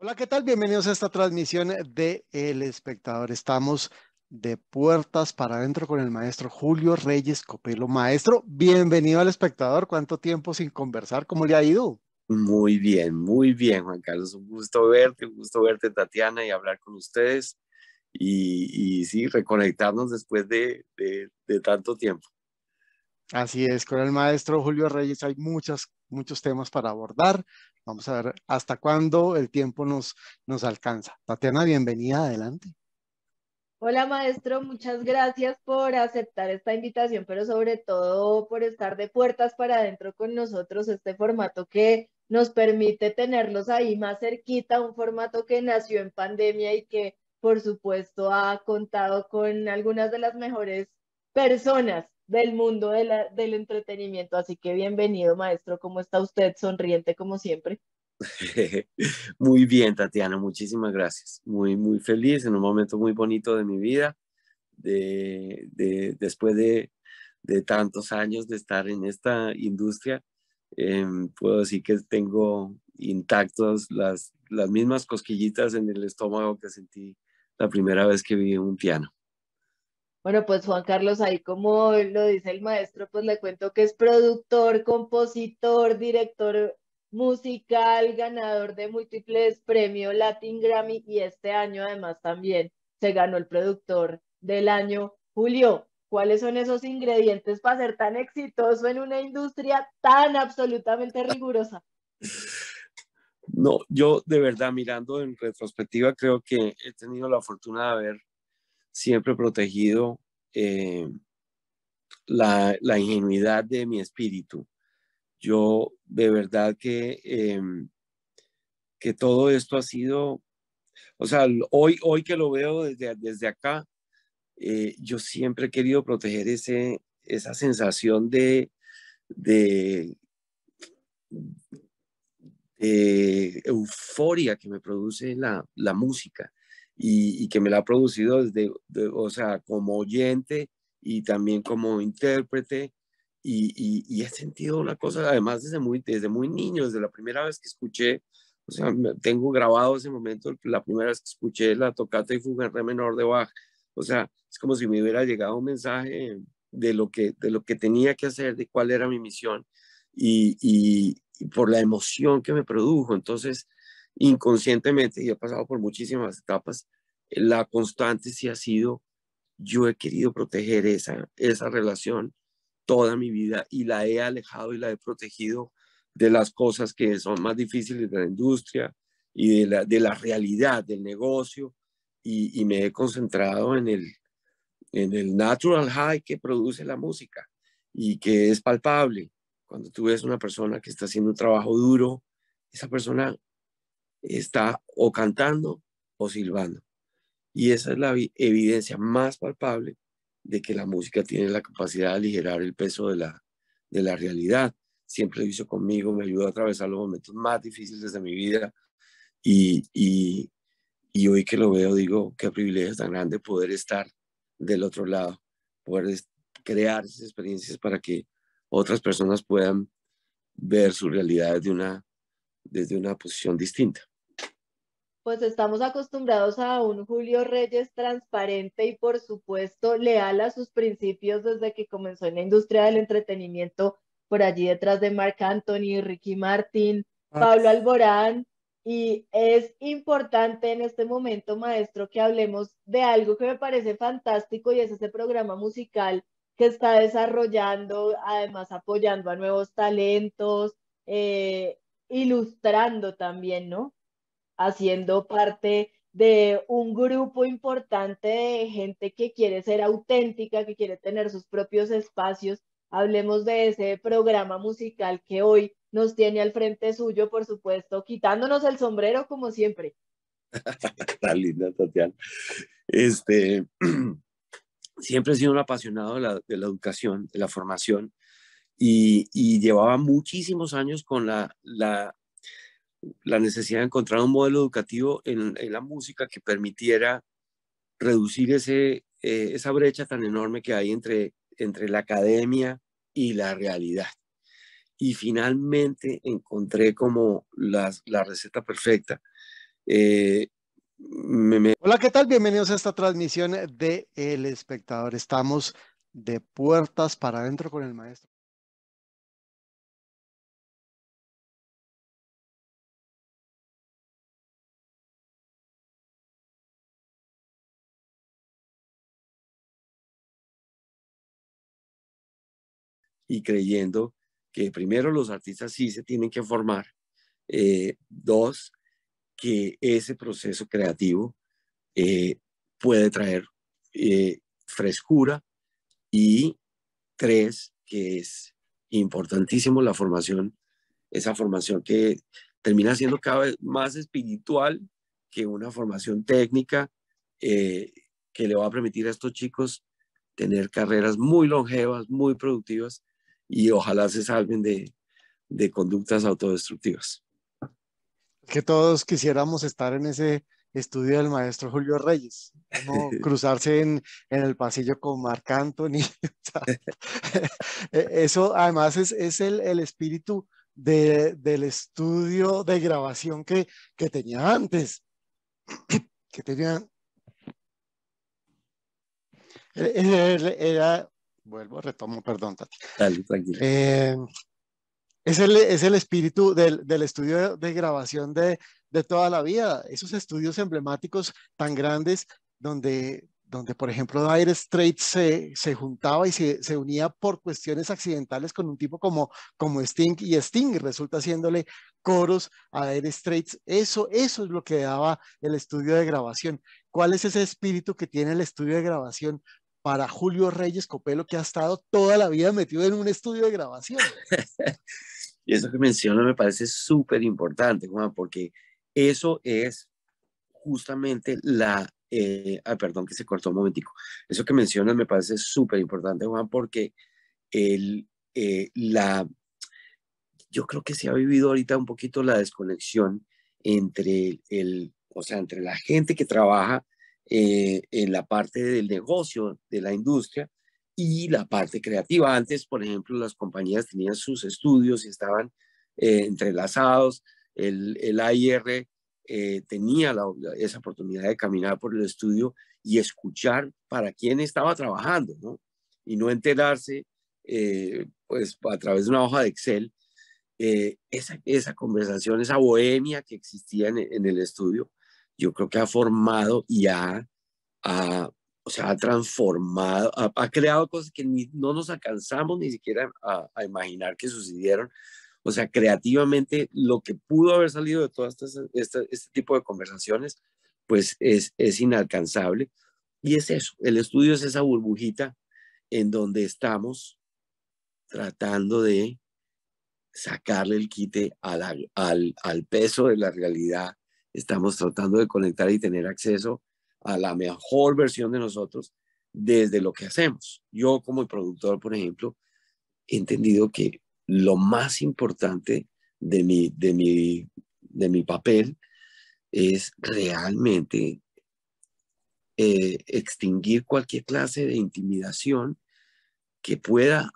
Hola, ¿qué tal? Bienvenidos a esta transmisión de El Espectador. Estamos de puertas para adentro con el maestro Julio Reyes Copelo. Maestro, bienvenido al espectador. ¿Cuánto tiempo sin conversar? ¿Cómo le ha ido? Muy bien, muy bien, Juan Carlos. Un gusto verte, un gusto verte, Tatiana, y hablar con ustedes. Y, sí, reconectarnos después de, tanto tiempo. Así es, con el maestro Julio Reyes hay muchas, muchos temas para abordar. Vamos a ver hasta cuándo el tiempo nos, nos alcanza. Tatiana, bienvenida, adelante. Hola maestro, muchas gracias por aceptar esta invitación, pero sobre todo por estar de puertas para adentro con nosotros, este formato que nos permite tenerlos ahí más cerquita, un formato que nació en pandemia y que por supuesto ha contado con algunas de las mejores personas del mundo la, del entretenimiento. Así que bienvenido, maestro. ¿Cómo está usted? Sonriente como siempre. Muy bien, Tatiana. Muchísimas gracias. Muy, muy feliz en un momento muy bonito de mi vida. De, después de, tantos años de estar en esta industria, em, puedo decir que tengo intactos las, las mismas cosquillitas en el estómago que sentí la primera vez que vi un piano. Bueno, pues Juan Carlos, ahí como lo dice el maestro, pues le cuento que es productor, compositor, director musical, ganador de múltiples premios Latin Grammy y este año además también se ganó el productor del año. Julio, ¿cuáles son esos ingredientes para ser tan exitoso en una industria tan absolutamente rigurosa? No, yo de verdad mirando en retrospectiva creo que he tenido la fortuna de haber siempre protegido eh, la, ingenuidad de mi espíritu. Yo de verdad que, em, que todo esto ha sido, o sea, hoy, hoy que lo veo desde, desde acá, eh, yo siempre he querido proteger ese, esa sensación de, euforia que me produce la música y, que me la ha producido desde, o sea, como oyente y también como intérprete. Y, he sentido una cosa, además desde muy, desde muy niño, desde la primera vez que escuché, o sea, tengo grabado ese momento, la primera vez que escuché la tocata y fuga en re menor de Bach, o sea, es como si me hubiera llegado un mensaje de lo que, de lo que tenía que hacer, de cuál era mi misión y por la emoción que me produjo. Entonces, inconscientemente, y he pasado por muchísimas etapas, eh, la constante sí ha sido, yo he querido proteger esa, esa relación toda mi vida y la he alejado y la he protegido de las cosas que son más difíciles de la industria y de la, realidad del negocio y, me he concentrado en el, en el natural high que produce la música y que es palpable. Cuando tú ves una persona que está haciendo un trabajo duro, esa persona está o cantando o silbando. Y esa es la evidencia más palpable de que la música tiene la capacidad de aligerar el peso de la, de la realidad. Siempre lo hizo conmigo, me ayudó a atravesar los momentos más difíciles de mi vida y, hoy que lo veo digo, qué privilegio tan grande poder estar del otro lado, poder crear esas experiencias para que otras personas puedan ver su realidad de una, desde una posición distinta pues estamos acostumbrados a un Julio Reyes transparente y por supuesto leal a sus principios desde que comenzó en la industria del entretenimiento, por allí detrás de Mark Anthony, Ricky Martin, Pablo Alborán. Y es importante en este momento, maestro, que hablemos de algo que me parece fantástico y es ese programa musical que está desarrollando, además apoyando a nuevos talentos, eh, ilustrando también, ¿no? haciendo parte de un grupo importante de gente que quiere ser auténtica, que quiere tener sus propios espacios. Hablemos de ese programa musical que hoy nos tiene al frente suyo, por supuesto, quitándonos el sombrero como siempre. Está linda, Tatiana. Este, siempre he sido un apasionado de la, educación, de la formación, y, llevaba muchísimos años con la la necesidad de encontrar un modelo educativo en, la música que permitiera reducir ese, eh, esa brecha tan enorme que hay entre, entre la academia y la realidad. Y finalmente encontré como la la receta perfecta. Eh, Hola, ¿qué tal? Bienvenidos a esta transmisión de El Espectador. Estamos de puertas para adentro con el maestro. y creyendo que primero los artistas sí se tienen que formar, eh, dos, que ese proceso creativo eh, puede traer eh, frescura y tres, que es importantísimo la formación, esa formación que termina siendo cada vez más espiritual que una formación técnica que le va a permitir a estos chicos tener carreras muy longevas, muy productivas y ojalá se salven de, de conductas autodestructivas. Que todos quisiéramos estar en ese estudio del maestro Julio Reyes, cruzarse en, en, el pasillo con Marc Anthony. E, eso además es, es el, el, espíritu de, del estudio de grabación que, que tenía antes, que tenía... E, e, era vuelvo, retomo, perdón, Tati. tranquilo. Eh, es, el, es el, espíritu del, del estudio de, grabación de, de, toda la vida, esos estudios emblemáticos tan grandes donde, donde por ejemplo, Dire Straits se, se juntaba y se, se, unía por cuestiones accidentales con un tipo como, como Sting y Sting resulta haciéndole coros a Dire Straits. Eso, eso es lo que daba el estudio de grabación. ¿Cuál es ese espíritu que tiene el estudio de grabación para Julio Reyes Copelo, que ha estado toda la vida metido en un estudio de grabación. y eso que menciona me parece súper importante, Juan, porque eso es justamente la... Eh, ah, perdón que se cortó un momentico. Eso que mencionas me parece súper importante, Juan, porque el, eh, la, yo creo que se ha vivido ahorita un poquito la desconexión entre el, o sea, entre la gente que trabaja eh, en la parte del negocio, de la industria y la parte creativa. Antes, por ejemplo, las compañías tenían sus estudios y estaban eh, entrelazados. El, el AIR eh, tenía esa oportunidad de caminar por el estudio y escuchar para quién estaba trabajando, ¿no? Y no enterarse, pues, a través de una hoja de Excel, esa, conversación, esa bohemia que existía en el estudio yo creo que ha formado y ha, o sea, ha transformado, ha, creado cosas que no nos alcanzamos ni siquiera a, imaginar que sucedieron. O sea, creativamente lo que pudo haber salido de todo este, tipo de conversaciones, pues es, es inalcanzable. Y es eso, el estudio es esa burbujita en donde estamos tratando de sacarle el quite al, al, al, peso de la realidad Estamos tratando de conectar y tener acceso a la mejor versión de nosotros desde lo que hacemos. Yo como productor, por ejemplo, he entendido que lo más importante de mi, de de mi papel es realmente eh, extinguir cualquier clase de intimidación que pueda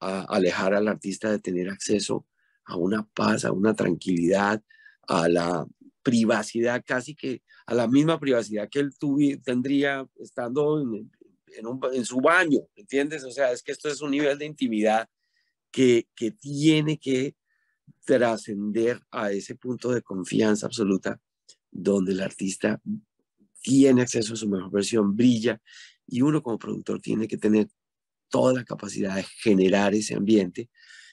alejar al artista de tener acceso a una paz, a una tranquilidad, a la, privacidad, casi que a la misma privacidad que él tendría estando en, en, su baño, ¿entiendes? O sea, es que esto es un nivel de intimidad que, que tiene que trascender a ese punto de confianza absoluta donde el artista tiene acceso a su mejor versión, brilla y uno como productor tiene que tener toda la capacidad de generar ese ambiente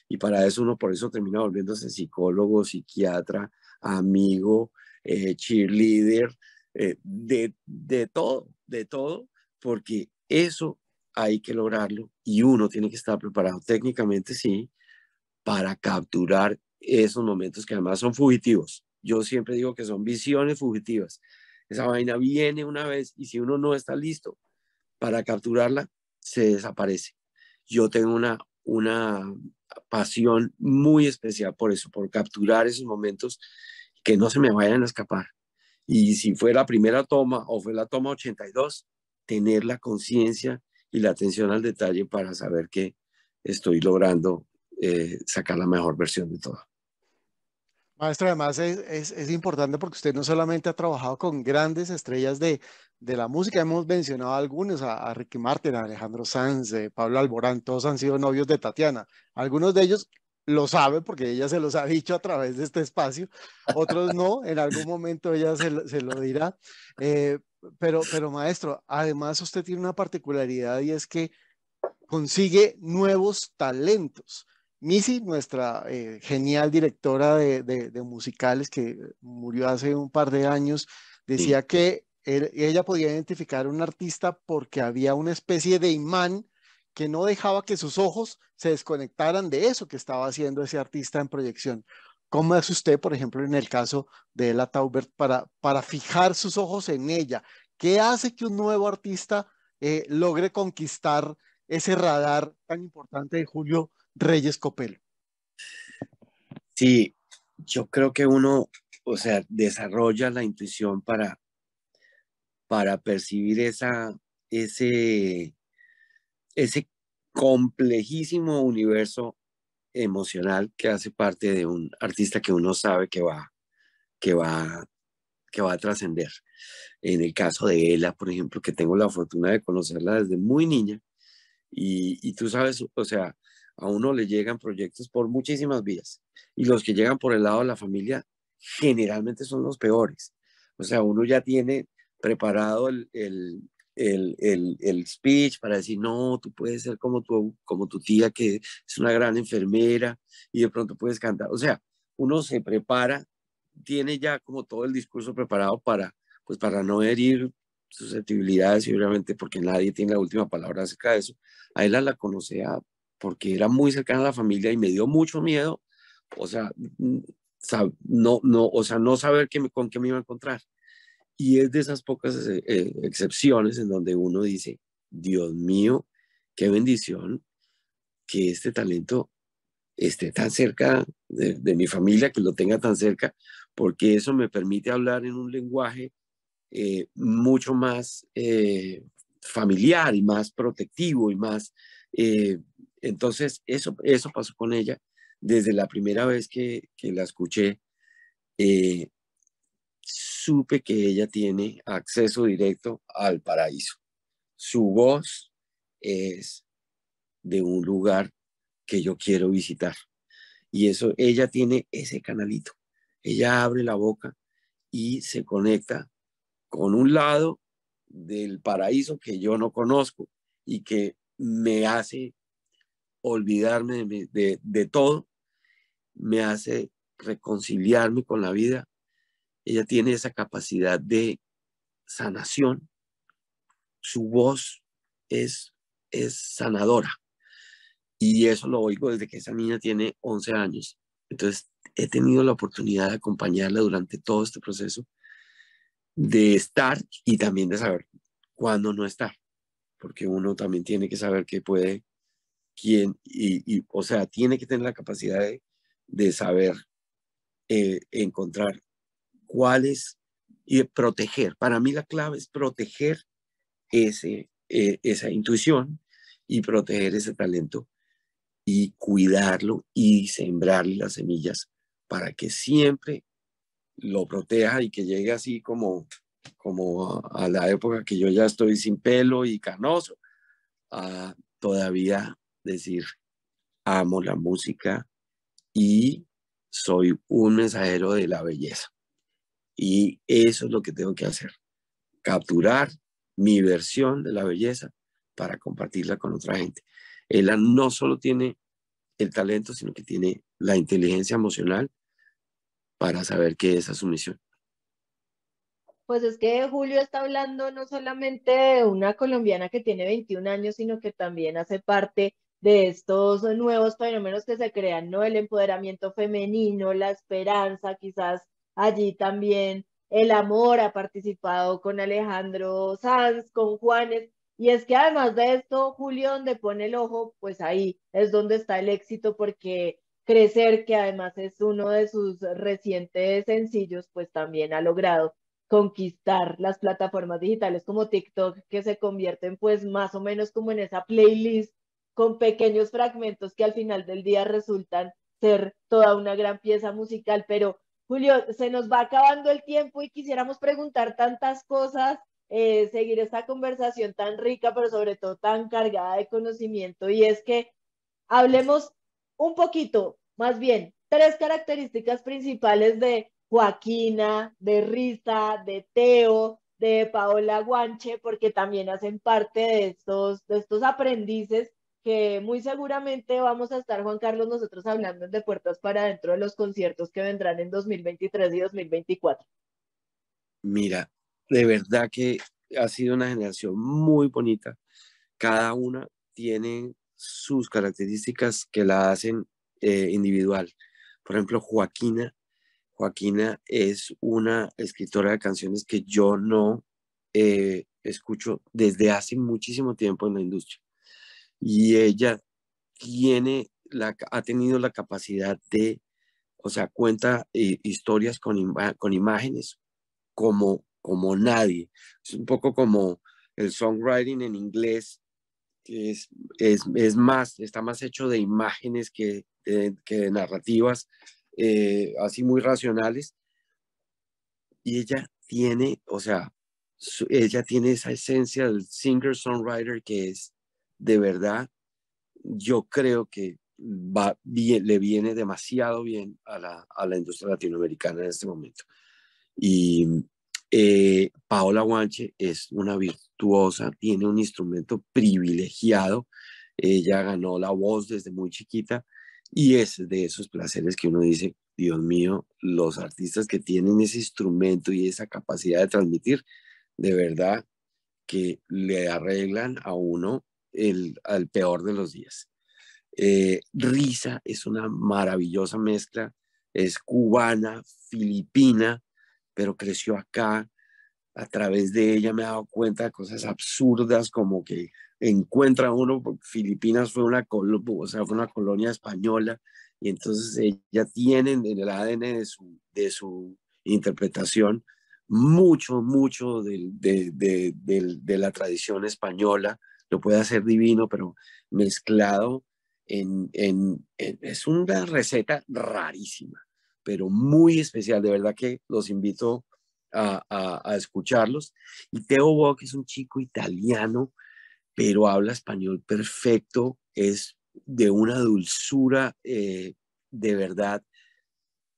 y para eso uno por eso termina volviéndose psicólogo, psiquiatra, amigo, eh, cheerleader, eh, de, de todo, de todo, porque eso hay que lograrlo y uno tiene que estar preparado técnicamente, sí, para capturar esos momentos que además son fugitivos. Yo siempre digo que son visiones fugitivas. Esa vaina viene una vez y si uno no está listo para capturarla, se desaparece. Yo tengo una, una pasión muy especial por eso, por capturar esos momentos que no se me vayan a escapar. Y si fue la primera toma o fue la toma 82, tener la conciencia y la atención al detalle para saber que estoy logrando eh, sacar la mejor versión de todo. Maestro, además es, importante porque usted no solamente ha trabajado con grandes estrellas de, la música, hemos mencionado a algunos, a, Ricky Martin, a Alejandro Sanz, a eh, Pablo Alborán, todos han sido novios de Tatiana. Algunos de ellos lo sabe porque ella se los ha dicho a través de este espacio, otros no, en algún momento ella se, lo dirá. Eh, pero, pero maestro, además usted tiene una particularidad y es que consigue nuevos talentos. Missy, nuestra eh, genial directora de, musicales que murió hace un par de años, decía que ella podía identificar a un artista porque había una especie de imán que no dejaba que sus ojos se desconectaran de eso que estaba haciendo ese artista en proyección. ¿Cómo es usted, por ejemplo, en el caso de Ella Taubert, para, para fijar sus ojos en ella? ¿Qué hace que un nuevo artista eh, logre conquistar ese radar tan importante de Julio Reyes Copelo? Sí, yo creo que uno, o sea, desarrolla la intuición para, para percibir esa, ese, ese complejísimo universo emocional que hace parte de un artista que uno sabe que va, que va, que va a trascender. En el caso de ella por ejemplo, que tengo la fortuna de conocerla desde muy niña, y, tú sabes, o sea, a uno le llegan proyectos por muchísimas vías, y los que llegan por el lado de la familia generalmente son los peores. O sea, uno ya tiene preparado el, el, el, speech para decir, no, tú puedes ser como tu, como tu tía que es una gran enfermera y de pronto puedes cantar. O sea, uno se prepara, tiene ya como todo el discurso preparado para, pues para no herir susceptibilidades y obviamente porque nadie tiene la última palabra acerca de eso. A ella la conocía porque era muy cercana a la familia y me dio mucho miedo, o sea, no, no, o sea, no saber que con qué me iba a encontrar. Y es de esas pocas eh, eh, excepciones en donde uno dice, Dios mío, qué bendición que este talento esté tan cerca de, mi familia, que lo tenga tan cerca, porque eso me permite hablar en un lenguaje eh, mucho más familiar y más protectivo y más... entonces, eso, eso pasó con ella desde la primera vez que, que la escuché supe que ella tiene acceso directo al paraíso. Su voz es de un lugar que yo quiero visitar. Y eso, ella tiene ese canalito. Ella abre la boca y se conecta con un lado del paraíso que yo no conozco y que me hace olvidarme de, de todo, me hace reconciliarme con la vida ella tiene esa capacidad de sanación. Su voz es, es sanadora. Y eso lo oigo desde que esa niña tiene 11 años. Entonces, he tenido la oportunidad de acompañarla durante todo este proceso de estar y también de saber cuándo no está porque uno también tiene que saber qué puede, quién, y, o sea, tiene que tener la capacidad de, saber eh, encontrar es y proteger. Para mí la clave es proteger ese, e, esa intuición y proteger ese talento y cuidarlo y sembrarle las semillas para que siempre lo proteja y que llegue así como, como a la época que yo ya estoy sin pelo y canoso, a todavía decir, amo la música y soy un mensajero de la belleza. Y eso es lo que tengo que hacer, capturar mi versión de la belleza para compartirla con otra gente. Ella no solo tiene el talento, sino que tiene la inteligencia emocional para saber que esa es su misión. Pues es que Julio está hablando no solamente de una colombiana que tiene 21 años, sino que también hace parte de estos nuevos fenómenos que se crean, ¿no? El empoderamiento femenino, la esperanza, quizás allí también el amor ha participado con Alejandro Sanz, con Juanes, y es que además de esto, Julio, le pone el ojo, pues ahí es donde está el éxito, porque Crecer, que además es uno de sus recientes sencillos, pues también ha logrado conquistar las plataformas digitales como TikTok, que se convierten pues más o menos como en esa playlist con pequeños fragmentos que al final del día resultan ser toda una gran pieza musical, pero Julio, se nos va acabando el tiempo y quisiéramos preguntar tantas cosas, eh, seguir esta conversación tan rica, pero sobre todo tan cargada de conocimiento. Y es que hablemos un poquito, más bien, tres características principales de Joaquina, de Rita, de Teo, de Paola Guanche, porque también hacen parte de estos, de estos aprendices que muy seguramente vamos a estar, Juan Carlos, nosotros hablando de puertas para dentro de los conciertos que vendrán en 2023 y 2024. Mira, de verdad que ha sido una generación muy bonita. Cada una tiene sus características que la hacen eh, individual. Por ejemplo, Joaquina. Joaquina es una escritora de canciones que yo no eh, escucho desde hace muchísimo tiempo en la industria y ella tiene la, ha tenido la capacidad de, o sea, cuenta eh, historias con, con imágenes como, como nadie. Es un poco como el songwriting en inglés, que es, es, es más, está más hecho de imágenes que, de, que narrativas eh, así muy racionales. Y ella tiene, o sea, ella tiene esa esencia del singer-songwriter que es de verdad, yo creo que va, le viene demasiado bien a la, industria latinoamericana en este momento. Y eh, Paola Guanche es una virtuosa, tiene un instrumento privilegiado, ella ganó la voz desde muy chiquita y es de esos placeres que uno dice, Dios mío, los artistas que tienen ese instrumento y esa capacidad de transmitir, de verdad que le arreglan a uno el, al peor de los días. Eh, risa es una maravillosa mezcla, es cubana, filipina, pero creció acá. A través de ella me he dado cuenta de cosas absurdas como que encuentra uno, Filipinas fue una, o sea, fue una colonia española y entonces ella tiene en el ADN de su, interpretación mucho, mucho de la tradición española lo puede hacer divino, pero mezclado en, es una receta rarísima, pero muy especial. De verdad que los invito a, escucharlos. Y Teo Bock es un chico italiano, pero habla español perfecto, es de una dulzura eh, de verdad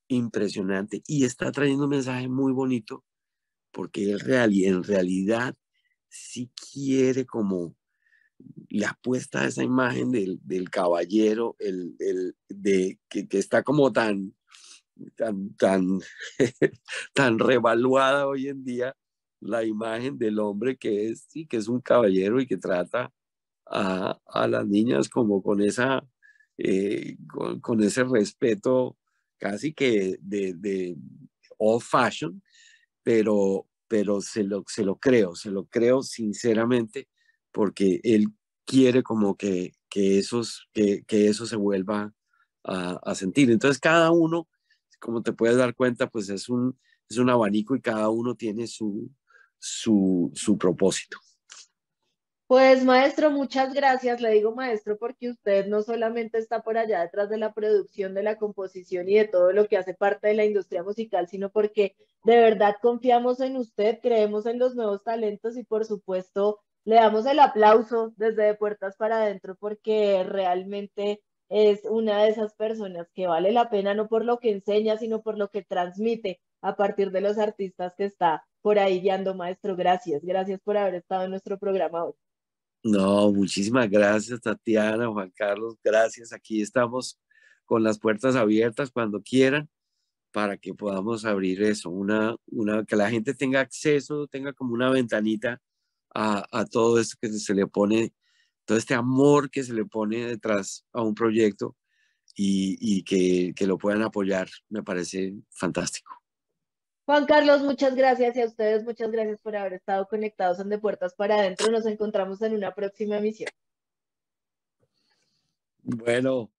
impresionante y está trayendo un mensaje muy bonito porque él real, en realidad sí quiere como la puesta de esa imagen del, caballero, el, de, que, está como tan, tan, tan, revaluada hoy en día, la imagen del hombre que es, y que es un caballero y que trata a, las niñas como con, esa, eh, ese respeto casi que de, de old fashion, pero, pero se, lo, se lo creo, se lo creo sinceramente porque él quiere como que, esos, que, eso se vuelva a, sentir. Entonces cada uno, como te puedes dar cuenta, pues es un, es un abanico y cada uno tiene su, su propósito. Pues maestro, muchas gracias. Le digo maestro porque usted no solamente está por allá detrás de la producción, de la composición y de todo lo que hace parte de la industria musical, sino porque de verdad confiamos en usted, creemos en los nuevos talentos y por supuesto le damos el aplauso desde puertas para adentro porque realmente es una de esas personas que vale la pena no por lo que enseña, sino por lo que transmite a partir de los artistas que está por ahí guiando, maestro. Gracias, gracias por haber estado en nuestro programa hoy. No, muchísimas gracias, Tatiana, Juan Carlos, gracias. Aquí estamos con las puertas abiertas cuando quieran para que podamos abrir eso, una, una, que la gente tenga acceso, tenga como una ventanita a, todo esto que se le pone, todo este amor que se le pone detrás a un proyecto y, que, que lo puedan apoyar, me parece fantástico. Juan Carlos, muchas gracias y a ustedes muchas gracias por haber estado conectados en De Puertas para Adentro. Nos encontramos en una próxima emisión. Bueno,